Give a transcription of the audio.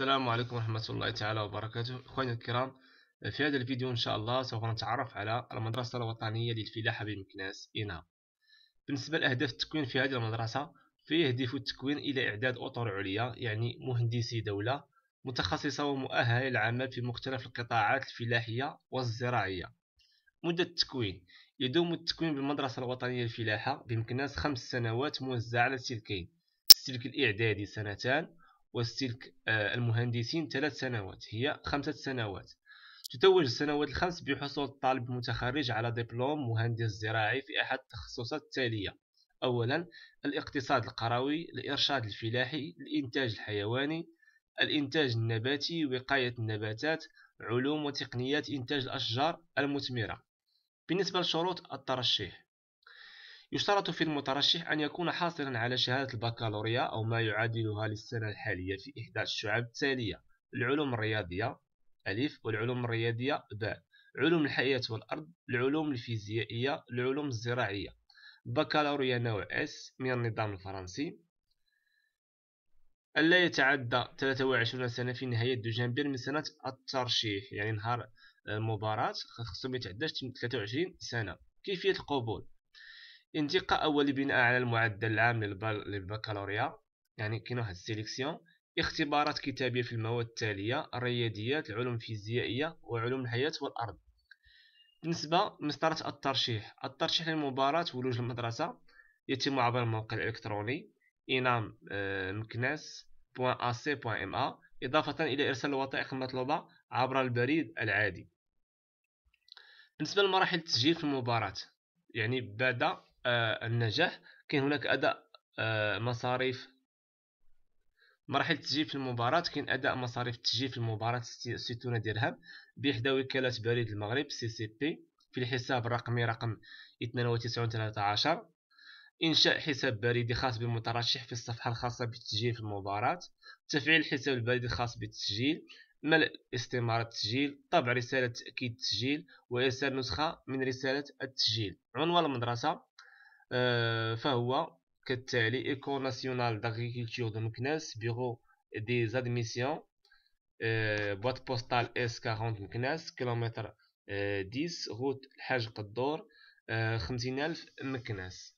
السلام عليكم ورحمة الله تعالى وبركاته إخواني الكرام في هذا الفيديو إن شاء الله سوف نتعرف على المدرسة الوطنية للفلاحة بمكناس إنا بالنسبة لأهداف التكوين في هذه المدرسة فيهدف التكوين إلى إعداد أطر عليا يعني مهندسي دولة متخصصة ومؤهلة للعمل في مختلف القطاعات الفلاحية والزراعية مدة التكوين يدوم التكوين بالمدرسة الوطنية للفلاحة بمكناس خمس سنوات موزعة على سلكين السلك الإعدادي سنتان واستلك آه، المهندسين ثلاث سنوات هي خمسة سنوات تتوج السنوات الخمس بحصول الطالب المتخرج على دبلوم مهندس زراعي في أحد التخصصات التالية أولا الاقتصاد القروي الإرشاد الفلاحي الإنتاج الحيواني الإنتاج النباتي وقاية النباتات علوم وتقنيات إنتاج الأشجار المثمرة بالنسبة لشروط الترشيح يشترط في المترشح أن يكون حاصلا على شهادة البكالوريا أو ما يعادلها للسنة الحالية في إحدى الشعب التالية العلوم الرياضية ألف والعلوم الرياضية باء علوم الحياة والأرض العلوم الفيزيائية العلوم الزراعية بكالوريا نوع اس من النظام الفرنسي ألا يتعدى 23 سنة في نهاية دجنبير من سنة الترشيح يعني نهار المباراة خصهم يتعداش 23 سنة كيفية القبول انتقاء أولي بناء على المعدل العام للبكالوريا يعني كاين واحد السيليكسيون اختبارات كتابية في المواد التالية الرياضيات العلوم الفيزيائية وعلوم الحياة والأرض بالنسبة مسطرة الترشيح الترشيح للمباراة ولوج المدرسة يتم عبر الموقع الإلكتروني إنام آه، مكناس إضافة إلى إرسال الوثائق المطلوبة عبر البريد العادي بالنسبة لمراحل التسجيل في المباراة يعني بعد آه، النجاح كاين هناك اداء آه، مصاريف مرحله التسجيل في المباراة كاين أداء مصاريف التسجيل في المباراة 60 درهم بإحدى وكالات بريد المغرب سي سي بي في الحساب الرقمي رقم 9213 إنشاء حساب بريدي خاص بالمترشح في الصفحة الخاصة بالتسجيل في المباراة تفعيل حساب البريدي الخاص بالتسجيل ملء استمارة التسجيل طبع رسالة تأكيد التسجيل وإرسال نسخة من رسالة التسجيل عنوان المدرسة آه، فهو كالتالي ايكو ناسيونال داغريكولتور دو مكناس بيرو دي زادميسيون بوات بوستال اس 40 مكناس كيلومتر 10 روت الحاج قدور 50000 مكناس